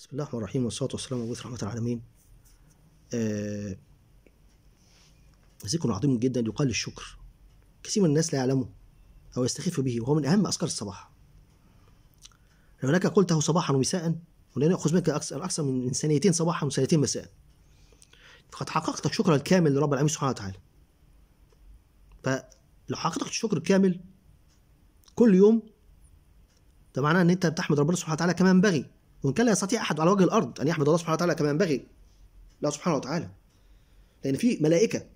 بسم الله الرحمن الرحيم والصلاة والسلام على بوث رحمة العالمين آه ذكر عظيم جدا يقال للشكر كثير من الناس لا يعلمه أو يستخف به وهو من أهم أذكار الصباح لو لك قلته صباحا ومساء ولن يأخذ منك أكثر من ثانيتين صباحا وثانيتين مساء فقد حققت الشكر الكامل لرب العالمين سبحانه وتعالى فلو حققت الشكر الكامل كل يوم ده معناه ان انت بتحمد ربنا سبحانه وتعالى كما ينبغي وإن كان لا يستطيع أحد على وجه الأرض أن يحمد الله سبحانه وتعالى كما ينبغي لا سبحانه وتعالى لأن في ملائكة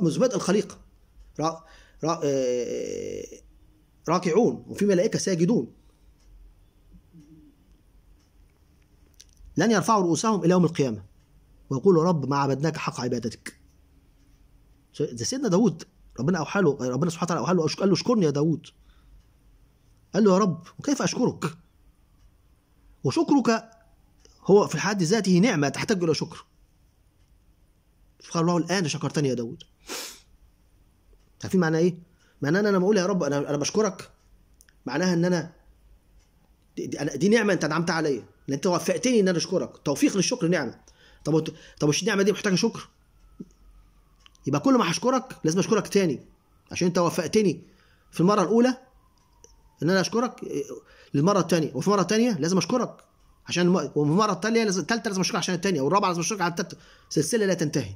منذ بدء الخليقة را... را... آه، راكعون وفي ملائكة ساجدون لن يرفعوا رؤوسهم إلى يوم القيامة ويقولوا رب ما عبدناك حق عبادتك ده سيدنا داود ربنا أوحى له ربنا سبحانه وتعالى أوحى له قال له اشكرني يا داود قال له يا رب وكيف أشكرك وشكرك هو في حد ذاته نعمة تحتاج إلى شكر فقال الله الآن شكرتني يا داود عارفين معنى إيه؟ معنى أن أنا لما أقول يا رب أنا أنا بشكرك معناها أن أنا دي, دي نعمة أنت أنعمت عليا ان انت وفقتني ان انا اشكرك توفيق للشكر نعمه طب طب مش النعمه دي محتاجه شكر يبقى كل ما هشكرك لازم اشكرك تاني عشان انت وفقتني في المره الاولى ان انا اشكرك آه، للمره الثانيه وفي مره ثانيه لازم اشكرك عشان الم... وفي مره الثانيه لازم الثالثه لازم اشكرك عشان الثانيه والرابعه لازم اشكرك على الثالثه سلسله لا تنتهي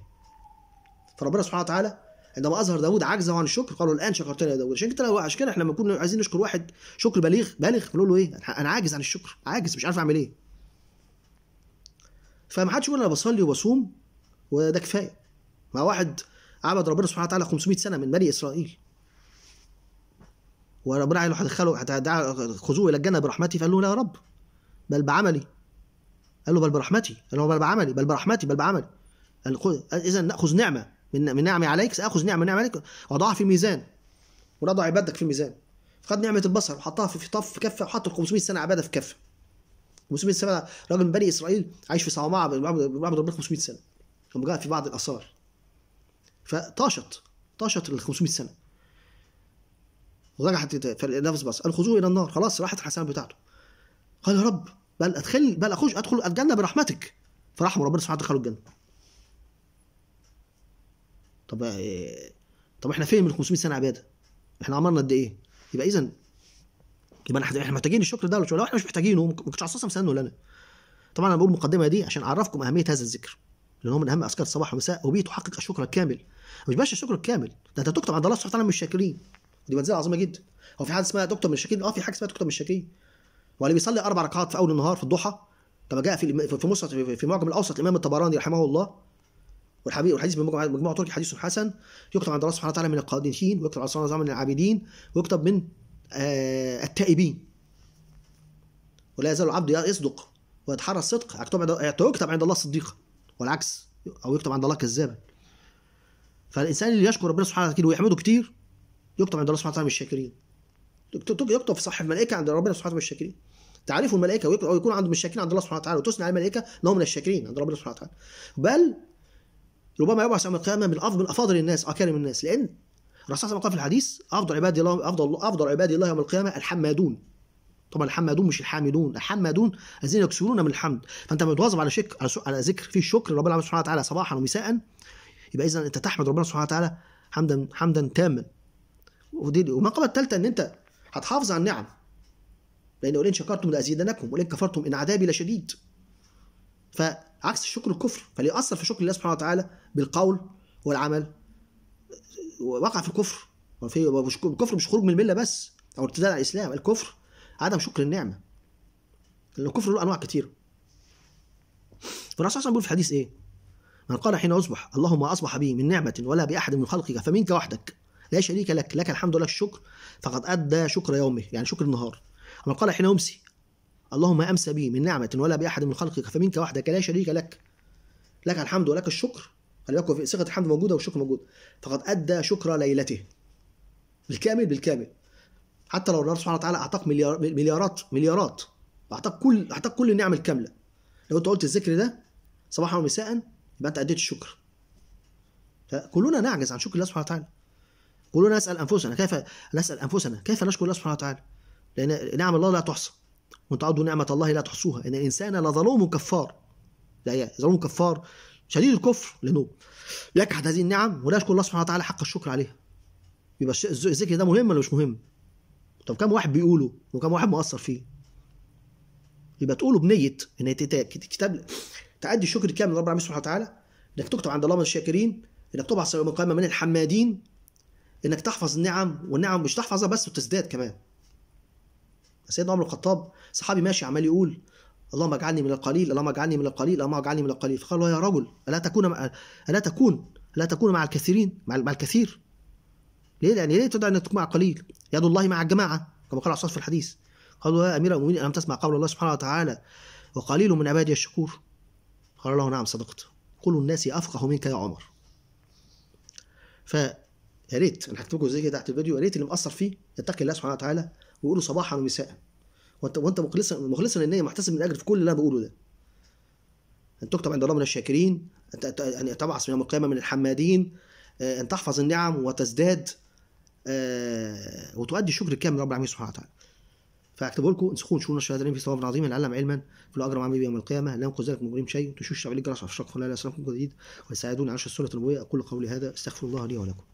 فربنا سبحانه وتعالى عندما اظهر داود عجزه عن الشكر قالوا الان شكرتني يا داود عشان كده لو عشان كده احنا لما كنا عايزين نشكر واحد شكر بليغ بالغ بنقول له ايه انا عاجز عن الشكر عاجز مش عارف اعمل ايه فما حدش يقول انا بصلي وبصوم وده كفايه مع واحد عبد ربنا سبحانه وتعالى 500 سنه من بني اسرائيل وربنا هيدخله خذوه الى الجنه برحمتي فقال له لا يا رب بل بعملي قال له بل برحمتي قال له بل بعملي بل برحمتي بل بعملي قال له اذا ناخذ نعمه من من نعمي عليك ساخذ نعمه من نعمه عليك واضعها في الميزان ونضع عبادتك في الميزان خد نعمه البصر وحطها في طف في كفه وحط 500 سنه عباده في كفه 500 سنه راجل من بني اسرائيل عايش في صومعه بيعبد ربنا 500 سنه كان في بعض الاثار فطاشت طاشت ال 500 سنه وجرحت النفس بس الخضوع الى النار خلاص راحت الحسنات بتاعته قال يا رب بل ادخل بل اخش ادخل الجنه برحمتك فرحم ربنا سبحانه دخله الجنه طب آه، طب احنا فين من 500 سنه عباده احنا عملنا قد ايه يبقى اذا يبقى احنا محتاجين الشكر ده لو احنا مش محتاجينه ما كنتش اساسا ولا لنا طبعا انا بقول المقدمه دي عشان اعرفكم اهميه هذا الذكر لان هو من اهم اذكار الصباح والمساء وبه تحقق الشكر الكامل مش بس الشكر الكامل ده انت تكتب عند الله سبحانه وتعالى من الشاكرين دي منزله عظيمه جدا هو في حد اسمها دكتور من الشاكين اه في حاجه اسمها دكتور من الشاكين واللي اللي بيصلي اربع ركعات في اول النهار في الضحى كما جاء في في مصر في معجم الاوسط الامام الطبراني رحمه الله والحبيب والحديث من مجموع تركي حديث حسن يكتب عند الله سبحانه وتعالى من القادسين ويكتب عند الله من العابدين ويكتب من آه التائبين ولا يزال العبد يصدق ويتحرى الصدق يكتب عند الله صديقا والعكس او يكتب عند الله كذابا فالانسان اللي يشكر ربنا سبحانه وتعالى ويحمده كتير يكتب عند الله سبحانه وتعالى بالشاكرين يكتب في صح الملائكه عند ربنا سبحانه وتعالى بالشاكرين تعرفوا الملائكه ويكون عندهم الشاكرين عند الله سبحانه وتعالى وتثنى على الملائكه انهم من الشاكرين عند ربنا سبحانه وتعالى بل ربما يبعث يوم القيامه من افضل افاضل الناس اكرم الناس لان الرسول صلى الله عليه وسلم قال في الحديث افضل عباد الله افضل افضل عباد الله يوم القيامه الحمادون طبعا الحمادون مش الحامدون الحمادون الذين يكسرون من الحمد فانت لما تواظب على شك على, على ذكر في الشكر ربنا سبحانه وتعالى صباحا ومساء يبقى اذا انت تحمد ربنا سبحانه وتعالى حمدا حمدا تاما ودي والمرقبه الثالثه ان انت هتحافظ على النعم لان ولئن شكرتم لازيدنكم ولئن كفرتم ان عذابي لشديد فعكس الشكر الكفر فليأثر في شكر الله سبحانه وتعالى بالقول والعمل وقع في الكفر وفي الكفر مش خروج من المله بس او ارتداد على الاسلام الكفر عدم شكر النعمه لان الكفر له انواع كثيره فالرسول صلى الله بيقول في الحديث ايه؟ من قال حين اصبح اللهم اصبح بي من نعمه ولا باحد من خلقك فمنك وحدك لا شريك لك لك الحمد لك الشكر فقد أدى شكر يومه يعني شكر النهار أما قال حين يمسي اللهم أمسى بي من نعمة ولا بأحد من خلقك فمنك وحدك لا شريك لك لك الحمد ولك الشكر خلي في صيغه الحمد موجوده والشكر موجود فقد ادى شكر ليلته بالكامل بالكامل حتى لو الله سبحانه وتعالى اعطاك مليارات مليارات اعطاك كل اعطاك كل النعم الكامله لو انت قلت الذكر ده صباحا ومساء يبقى انت اديت الشكر كلنا نعجز عن شكر الله سبحانه وتعالى كلنا نسال انفسنا كيف نسال انفسنا كيف نشكر الله سبحانه وتعالى لان نعم الله لا تحصى وان تعدوا نعمه الله لا تحصوها ان الانسان لظلوم كفار لا ظلوم كفار شديد الكفر لانه يكحد هذه النعم ولا يشكر الله سبحانه وتعالى حق الشكر عليها يبقى الذكر ده مهم ولا مش مهم طب كم واحد بيقوله وكم واحد مؤثر فيه يبقى تقوله بنيه ان كتاب تعدي الشكر الكامل لرب العالمين سبحانه وتعالى انك تكتب عند الله من الشاكرين انك تبعث يوم القيامه من الحمادين انك تحفظ النعم والنعم مش تحفظها بس وتزداد كمان سيدنا عمر الخطاب صحابي ماشي عمال يقول اللهم اجعلني من القليل اللهم اجعلني من القليل اللهم اجعلني من القليل فقال له يا رجل الا تكون الا تكون الا تكون مع الكثيرين مع, مع الكثير ليه يعني ليه تدعى انك تكون مع القليل يد الله مع الجماعه كما قال عصام في الحديث له يا امير المؤمنين الم تسمع قول الله سبحانه وتعالى وقليل من عبادي الشكور قال له نعم صدقت كل الناس افقه منك يا عمر ف يا ريت انا هكتب لكم زي كده تحت الفيديو يا ريت اللي مقصر فيه يتقي الله سبحانه وتعالى ويقول صباحا ومساء وانت وانت مخلصا مخلصا للنيه محتسب من اجر في كل اللي انا بقوله ده ان تكتب عند ربنا الشاكرين ان تبعث يوم القيامه من الحمادين آه، ان تحفظ النعم وتزداد آه، وتؤدي الشكر الكامل لرب العالمين سبحانه وتعالى فاكتبوا لكم انسخون شؤون الشهداء في ثواب عظيم علم علما في الاجر عمل يوم القيامه لا ينقذ ذلك مجرم شيء تشوش عليك جرس الشرق فلا لا يسلمكم جديد ويساعدون على عرش السنه النبويه اقول قولي هذا استغفر الله لي ولكم